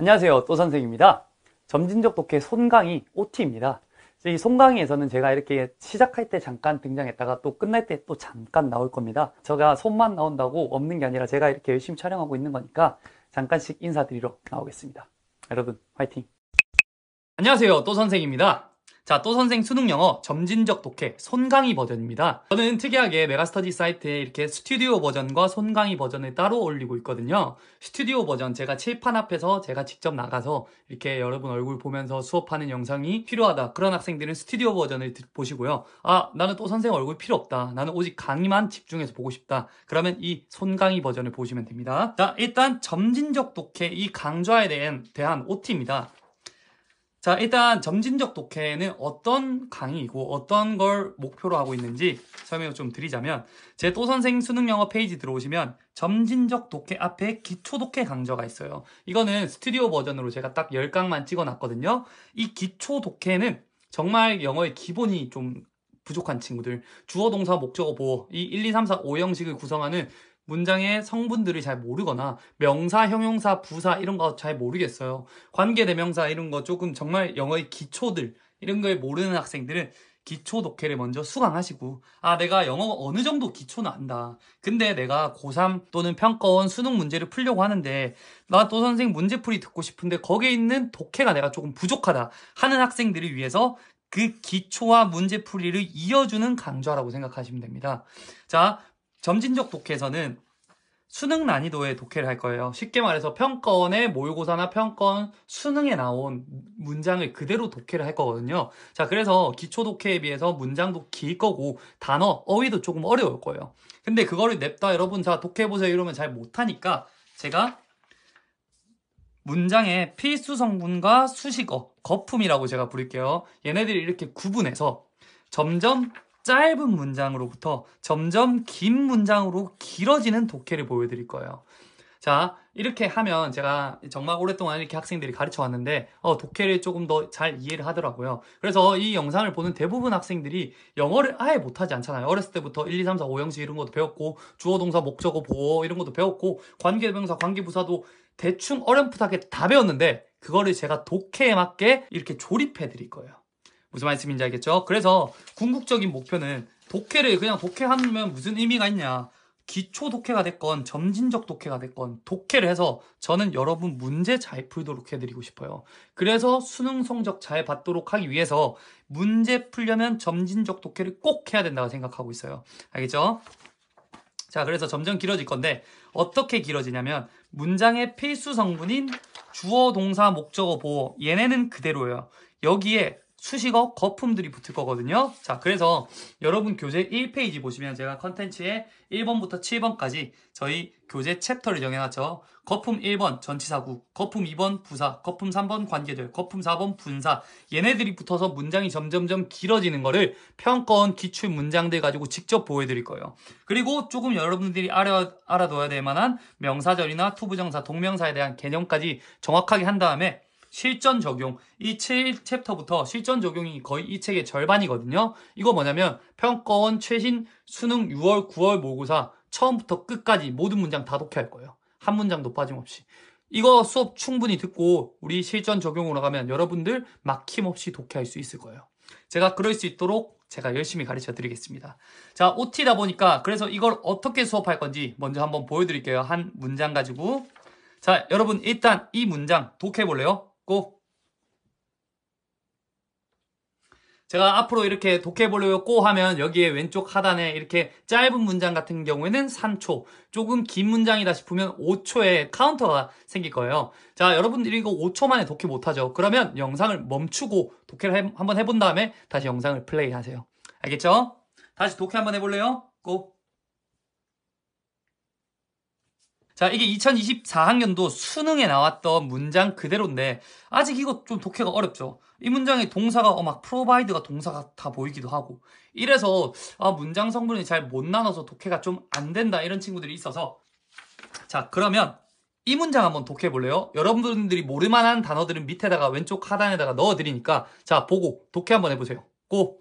안녕하세요 또선생입니다 점진적 독해 손강이 OT입니다 이 손강의에서는 제가 이렇게 시작할 때 잠깐 등장했다가 또 끝날 때 또 잠깐 나올 겁니다 제가 손만 나온다고 없는 게 아니라 제가 이렇게 열심히 촬영하고 있는 거니까 잠깐씩 인사드리러 나오겠습니다 여러분 화이팅 안녕하세요 또선생입니다 자, 또 선생 수능 영어 점진적 독해 손강의 버전입니다. 저는 특이하게 메가스터디 사이트에 이렇게 스튜디오 버전과 손강의 버전을 따로 올리고 있거든요. 스튜디오 버전 제가 칠판 앞에서 제가 직접 나가서 이렇게 여러분 얼굴 보면서 수업하는 영상이 필요하다. 그런 학생들은 스튜디오 버전을 보시고요. 아, 나는 또 선생 얼굴 필요 없다. 나는 오직 강의만 집중해서 보고 싶다. 그러면 이 손강의 버전을 보시면 됩니다. 자, 일단 점진적 독해 이 강좌에 대한, 대한 OT입니다. 자, 일단 점진적 독해는 어떤 강의이고 어떤 걸 목표로 하고 있는지 설명을 좀 드리자면 제 또 선생 수능 영어 페이지 들어오시면 점진적 독해 앞에 기초 독해 강좌가 있어요. 이거는 스튜디오 버전으로 제가 딱 10강만 찍어 놨거든요. 이 기초 독해는 정말 영어의 기본이 좀 부족한 친구들 주어 동사 목적어 보호 이 1, 2, 3, 4, 5형식을 구성하는 문장의 성분들을 잘 모르거나 명사, 형용사, 부사 이런 거 잘 모르겠어요. 관계대명사 이런 거 조금 정말 영어의 기초들 이런 걸 모르는 학생들은 기초 독해를 먼저 수강하시고 아 내가 영어 어느 정도 기초는 안다 근데 내가 고3 또는 평가원 수능 문제를 풀려고 하는데 나 또 선생 님 문제풀이 듣고 싶은데 거기에 있는 독해가 내가 조금 부족하다 하는 학생들을 위해서 그 기초와 문제풀이를 이어주는 강좌라고 생각하시면 됩니다 자 점진적 독해에서는 수능 난이도의 독해를 할 거예요. 쉽게 말해서 평권의 모의고사나 평권 수능에 나온 문장을 그대로 독해를 할 거거든요. 자, 그래서 기초 독해에 비해서 문장도 길 거고 단어, 어휘도 조금 어려울 거예요. 근데 그거를 냅다 여러분 자 독해 보세요 이러면 잘 못하니까 제가 문장의 필수 성분과 수식어, 거품이라고 제가 부를게요. 얘네들이 이렇게 구분해서 점점 짧은 문장으로부터 점점 긴 문장으로 길어지는 독해를 보여드릴 거예요. 자, 이렇게 하면 제가 정말 오랫동안 이렇게 학생들이 가르쳐 왔는데 어, 독해를 조금 더 잘 이해를 하더라고요. 그래서 이 영상을 보는 대부분 학생들이 영어를 아예 못하지 않잖아요. 어렸을 때부터 1, 2, 3, 4, 5형식 이런 것도 배웠고 주어, 동사, 목적어, 보어 이런 것도 배웠고 관계명사, 관계부사도 대충 어렴풋하게 다 배웠는데 그거를 제가 독해에 맞게 이렇게 조립해 드릴 거예요. 무슨 말씀인지 알겠죠? 그래서 궁극적인 목표는 독해를 그냥 독해하면 무슨 의미가 있냐 기초 독해가 됐건 점진적 독해가 됐건 독해를 해서 저는 여러분 문제 잘 풀도록 해드리고 싶어요. 그래서 수능 성적 잘 받도록 하기 위해서 문제 풀려면 점진적 독해를 꼭 해야 된다고 생각하고 있어요. 알겠죠? 자, 그래서 점점 길어질 건데 어떻게 길어지냐면 문장의 필수 성분인 주어, 동사, 목적어, 보호 얘네는 그대로예요. 여기에 수식어 거품들이 붙을 거거든요. 자, 그래서 여러분 교재 1페이지 보시면 제가 컨텐츠에 1번부터 7번까지 저희 교재 챕터를 정해놨죠. 거품 1번 전치사구, 거품 2번 부사, 거품 3번 관계절, 거품 4번 분사 얘네들이 붙어서 문장이 점점점 길어지는 거를 평건 기출 문장들 가지고 직접 보여드릴 거예요. 그리고 조금 여러분들이 알아, 알아둬야 될 만한 명사절이나 투부정사, 동명사에 대한 개념까지 정확하게 한 다음에 실전 적용 이 7챕터부터 실전 적용이 거의 이 책의 절반이거든요. 이거 뭐냐면 평가원 최신 수능 6월 9월 모의고사 처음부터 끝까지 모든 문장 다 독해할 거예요. 한 문장도 빠짐없이. 이거 수업 충분히 듣고 우리 실전 적용으로 가면 여러분들 막힘없이 독해할 수 있을 거예요. 제가 그럴 수 있도록 제가 열심히 가르쳐 드리겠습니다. 자, OT다 보니까 그래서 이걸 어떻게 수업할 건지 먼저 한번 보여드릴게요. 한 문장 가지고. 자, 여러분 일단 이 문장 독해 볼래요? 같고 제가 앞으로 이렇게 독해보려고 하면 여기에 왼쪽 하단에 이렇게 짧은 문장 같은 경우에는 3초 조금 긴 문장이다 싶으면 5초의 카운터가 생길 거예요 자 여러분들 이거 5초 만에 독해 못하죠 그러면 영상을 멈추고 독해를 해, 한번 해본 다음에 다시 영상을 플레이 하세요 알겠죠? 다시 독해 한번 해볼래요? 꼭. 자, 이게 2024학년도 수능에 나왔던 문장 그대로인데 아직 이거 좀 독해가 어렵죠. 이 문장의 동사가 어막프로바이드가 동사 같아 보이기도 하고 이래서 아 문장 성분이 잘 못 나눠서 독해가 좀 안 된다 이런 친구들이 있어서 자, 그러면 이 문장 한번 독해 볼래요? 여러분들이 모를 만한 단어들은 밑에다가 왼쪽 하단에다가 넣어 드리니까 자, 보고 독해 한번 해 보세요. 고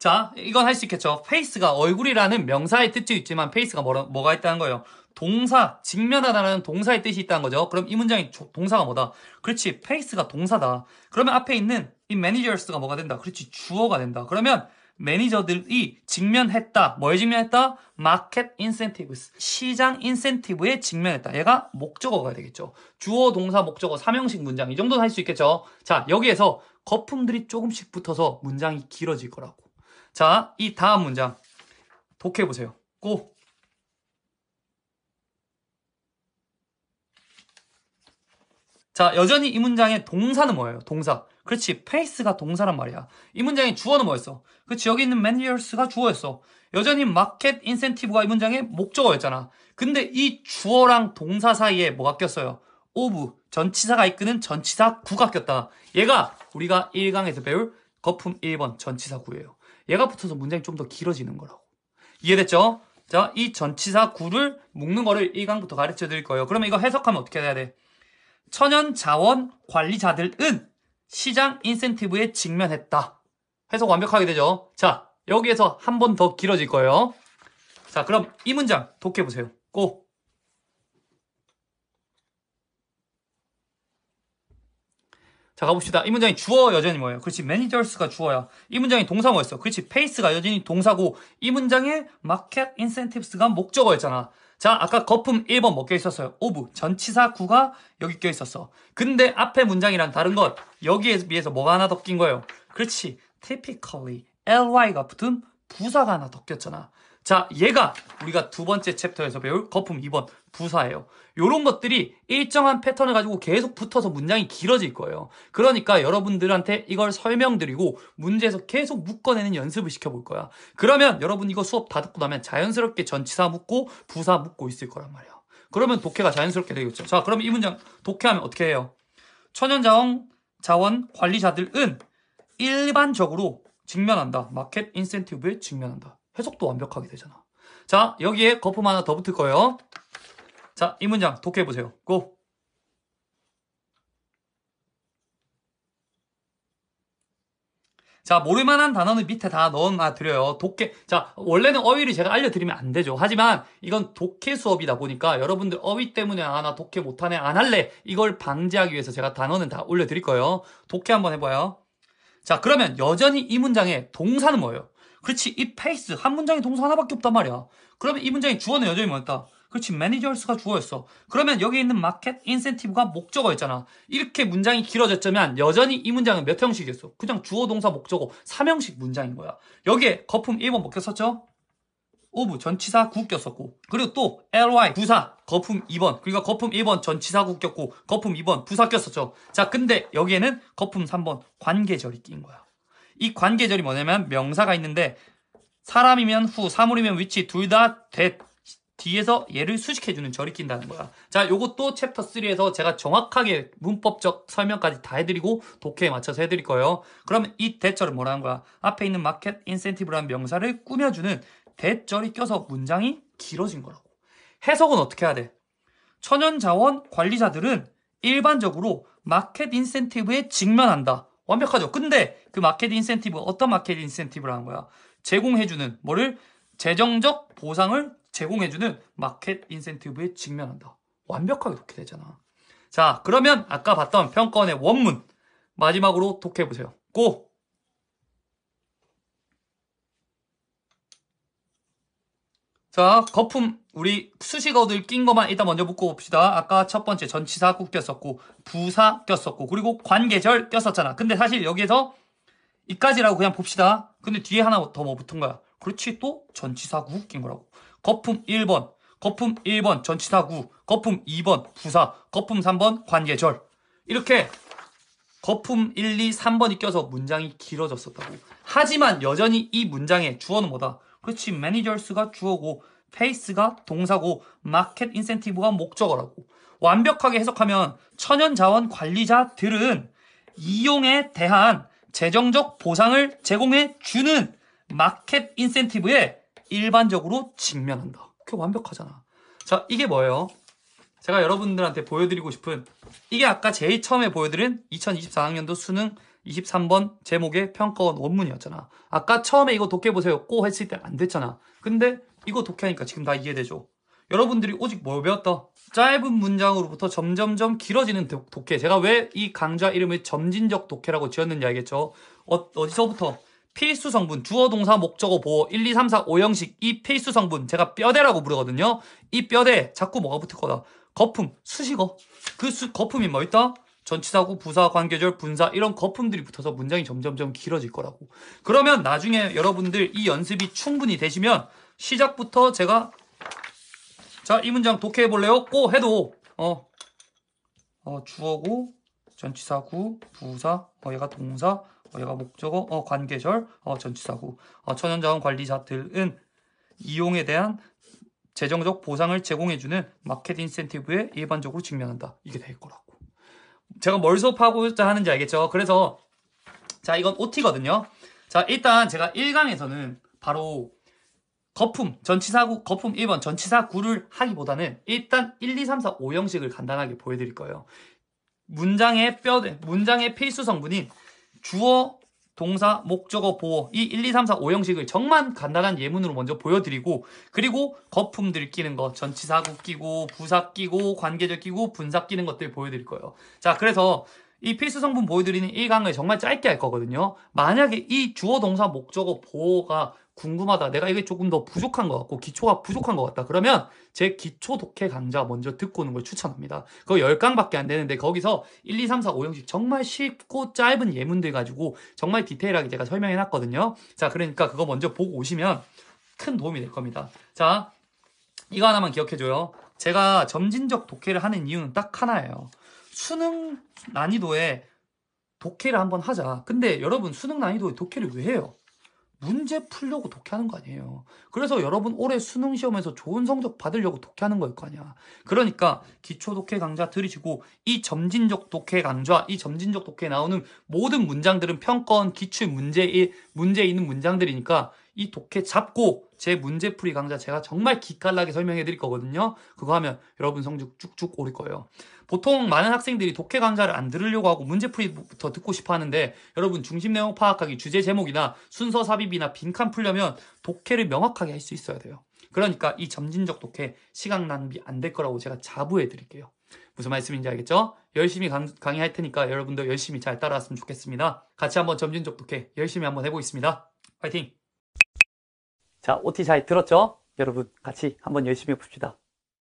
자, 이건 할 수 있겠죠. 페이스가 얼굴이라는 명사의 뜻이 있지만 페이스가 뭐, 뭐가 있다는 거예요. 동사, 직면하다는 동사의 뜻이 있다는 거죠. 그럼 이 문장이 동사가 뭐다? 그렇지, 페이스가 동사다. 그러면 앞에 있는 이 매니저스가 뭐가 된다? 그렇지, 주어가 된다. 그러면 매니저들이 직면했다. 뭘 직면했다? 마켓 인센티브스. 시장 인센티브에 직면했다. 얘가 목적어가 되겠죠. 주어, 동사, 목적어, 삼형식 문장. 이 정도는 할 수 있겠죠. 자, 여기에서 거품들이 조금씩 붙어서 문장이 길어질 거라고. 자, 이 다음 문장 독해 보세요. 고. 자, 여전히 이 문장의 동사는 뭐예요? 동사. 그렇지. 페이스가 동사란 말이야. 이 문장의 주어는 뭐였어? 그렇지. 여기 있는 매니얼스가 주어였어. 여전히 마켓 인센티브가 이 문장의 목적어였잖아. 근데 이 주어랑 동사 사이에 뭐가 꼈어요? 오브 전치사가 이끄는 전치사 구가 꼈다. 얘가 우리가 1강에서 배울 거품 1번 전치사 구예요. 얘가 붙어서 문장이 좀 더 길어지는 거라고. 이해됐죠? 자, 이 전치사 구를 묶는 거를 1강부터 가르쳐 드릴 거예요. 그러면 이거 해석하면 어떻게 해야 돼? 천연 자원 관리자들은 시장 인센티브에 직면했다. 해석 완벽하게 되죠? 자, 여기에서 한 번 더 길어질 거예요. 자, 그럼 이 문장 독해보세요. 꼭. 자 가봅시다. 이 문장이 주어 여전히 뭐예요? 그렇지 매니저스가 주어야. 이 문장이 동사 뭐였어? 그렇지 페이스가 여전히 동사고 이 문장의 마켓 인센티브스가 목적어였잖아. 자 아까 거품 1번 먹혀 뭐 있었어요? 오브 전치사 구가 여기 껴 있었어. 근데 앞에 문장이랑 다른 것 여기에 비해서 뭐가 하나 더 낀 거예요? 그렇지 typically ly가 붙은 부사가 하나 더 꼈잖아. 자, 얘가 우리가 두 번째 챕터에서 배울 거품 2번 부사예요. 요런 것들이 일정한 패턴을 가지고 계속 붙어서 문장이 길어질 거예요. 그러니까 여러분들한테 이걸 설명드리고 문제에서 계속 묶어내는 연습을 시켜볼 거야. 그러면 여러분 이거 수업 다 듣고 나면 자연스럽게 전치사 묶고 부사 묶고 있을 거란 말이야. 그러면 독해가 자연스럽게 되겠죠. 자, 그럼 이 문장 독해하면 어떻게 해요? 천연자원 자원 관리자들은 일반적으로 직면한다. 마켓 인센티브에 직면한다. 해석도 완벽하게 되잖아 자 여기에 거품 하나 더 붙을 거예요 자 이 문장 독해 보세요 고 자, 모를만한 단어는 밑에 다 넣어놔드려요. 아, 독해. 자, 원래는 어휘를 제가 알려드리면 안 되죠. 하지만 이건 독해 수업이다 보니까 여러분들 어휘 때문에 아, 나 독해 못하네, 안 할래. 이걸 방지하기 위해서 제가 단어는 다 올려드릴 거예요. 독해 한번 해봐요. 자, 그러면 여전히 이 문장의 동사는 뭐예요? 그렇지 이 페이스 한문장이 동사 하나밖에 없단 말이야 그러면 이문장이 주어는 여전히 뭐였다 그렇지 매니저스가 주어였어 그러면 여기 있는 마켓 인센티브가 목적어였잖아 이렇게 문장이 길어졌자면 여전히 이 문장은 몇 형식이었어 그냥 주어 동사 목적어 3형식 문장인 거야 여기에 거품 1번 먹혔었죠 오브 전치사 구꼈었고 그리고 또 ly 부사 거품 2번 그리고 그러니까 거품 1번 전치사 구꼈고 거품 2번 부사 꼈었죠 자 근데 여기에는 거품 3번 관계절이 낀 거야 이 관계절이 뭐냐면 명사가 있는데 사람이면 후, 사물이면 위치 둘다 됐. 뒤에서 얘를 수식해주는 절이 낀다는 거야. 자, 요것도 챕터 3에서 제가 정확하게 문법적 설명까지 다 해드리고 독해에 맞춰서 해드릴 거예요. 그러면이 대절은 뭐라는 거야? 앞에 있는 마켓 인센티브라는 명사를 꾸며주는 대절이 껴서 문장이 길어진 거라고. 해석은 어떻게 해야 돼? 천연자원 관리자들은 일반적으로 마켓 인센티브에 직면한다. 완벽하죠. 근데 그 마켓 인센티브 어떤 마켓 인센티브를 하는 거야? 제공해주는 뭐를 재정적 보상을 제공해주는 마켓 인센티브에 직면한다. 완벽하게 독해되잖아. 자, 그러면 아까 봤던 평건의 원문 마지막으로 독해보세요. 고! 자, 거품 우리 수식어들 낀 것만 일단 먼저 묶어 봅시다. 아까 첫 번째 전치사 꼭 꼈었고 부사 꼈었고 그리고 관계절 꼈었잖아. 근데 사실 여기에서 이까지라고 그냥 봅시다. 근데 뒤에 하나 더 뭐 붙은 거야. 그렇지 또 전치사구 낀 거라고. 거품 1번, 거품 1번 전치사구, 거품 2번 부사, 거품 3번 관계절. 이렇게 거품 1, 2, 3번이 껴서 문장이 길어졌었다고. 하지만 여전히 이 문장의 주어는 뭐다? 그렇지 매니저스가 주어고 페이스가 동사고 마켓 인센티브가 목적어라고 완벽하게 해석하면 천연자원 관리자들은 이용에 대한 재정적 보상을 제공해 주는 마켓 인센티브에 일반적으로 직면한다. 그게 완벽하잖아. 자, 이게 뭐예요? 제가 여러분들한테 보여드리고 싶은 이게 아까 제일 처음에 보여드린 2024학년도 수능 23번 제목의 평가원 원문이었잖아. 아까 처음에 이거 독해보세요. 꼭 했을 때 안 됐잖아. 근데 이거 독해하니까 지금 다 이해되죠? 여러분들이 오직 뭘 배웠다? 짧은 문장으로부터 점점점 길어지는 독해. 제가 왜 이 강좌 이름을 점진적 독해라고 지었는지 알겠죠? 어, 디서부터 필수 성분, 주어, 동사, 목적어, 보어, 1, 2, 3, 4, 5형식 이 필수 성분 제가 뼈대라고 부르거든요. 이 뼈대 자꾸 뭐가 붙을 거다. 거품, 수식어. 그 수, 거품이 뭐 있다? 전치사고 부사 관계절 분사 이런 거품들이 붙어서 문장이 점점점 길어질 거라고 그러면 나중에 여러분들 이 연습이 충분히 되시면 시작부터 제가 자이 문장 독해해 볼래요? 고 해도 어, 어 주어고 전치사구 부사 어 얘가 동사 어 얘가 목적어 어 관계절 어 전치사구 어 천연자원 관리자들은 이용에 대한 재정적 보상을 제공해주는 마켓 인센티브에 일반적으로 직면한다. 이게 될 거라고. 제가 뭘 수업하고자 하는지 알겠죠? 그래서 자 이건 OT거든요. 자 일단 제가 1강에서는 바로 거품, 전치사구, 거품 1번 전치사구를 하기보다는 일단 1, 2, 3, 4, 5형식을 간단하게 보여드릴 거예요. 문장의 뼈, 문장의 필수 성분인 주어, 동사, 목적어, 보어 이 1, 2, 3, 4, 5형식을 정말 간단한 예문으로 먼저 보여드리고 그리고 거품 들끼는 거 전치사구 끼고 부사 끼고 관계적 끼고 분사 끼는 것들 보여드릴 거예요. 자 그래서 이 필수 성분 보여드리는 1강을 정말 짧게 할 거거든요. 만약에 이 주어 동사 목적어 보호가 궁금하다. 내가 이게 조금 더 부족한 것 같고 기초가 부족한 것 같다. 그러면 제 기초 독해 강좌 먼저 듣고 오는 걸 추천합니다. 그거 10강밖에 안 되는데 거기서 1, 2, 3, 4, 5형식 정말 쉽고 짧은 예문들 가지고 정말 디테일하게 제가 설명해 놨거든요. 자, 그러니까 그거 먼저 보고 오시면 큰 도움이 될 겁니다. 자, 이거 하나만 기억해줘요. 제가 점진적 독해를 하는 이유는 딱 하나예요. 수능 난이도에 독해를 한번 하자. 근데 여러분 수능 난이도에 독해를 왜 해요? 문제 풀려고 독해하는 거 아니에요. 그래서 여러분 올해 수능 시험에서 좋은 성적 받으려고 독해하는 거일 거 아니야. 그러니까 기초 독해 강좌 들으시고이 점진적 독해 강좌, 이 점진적 독해 나오는 모든 문장들은 평권 기출 문제에 문제 있는 문장들이니까 이 독해 잡고 제 문제풀이 강좌 제가 정말 기깔나게 설명해 드릴 거거든요. 그거 하면 여러분 성적 쭉쭉 오를 거예요. 보통 많은 학생들이 독해 강좌를 안 들으려고 하고 문제풀이부터 듣고 싶어 하는데 여러분 중심 내용 파악하기, 주제 제목이나 순서 삽입이나 빈칸 풀려면 독해를 명확하게 할 수 있어야 돼요. 그러니까 이 점진적 독해 시간 낭비 안 될 거라고 제가 자부해 드릴게요. 무슨 말씀인지 알겠죠? 열심히 강, 강의할 테니까 여러분도 열심히 잘 따라왔으면 좋겠습니다. 같이 한번 점진적 독해 열심히 한번 해보겠습니다. 파이팅! 자, OT 잘 들었죠? 여러분 같이 한번 열심히 해봅시다.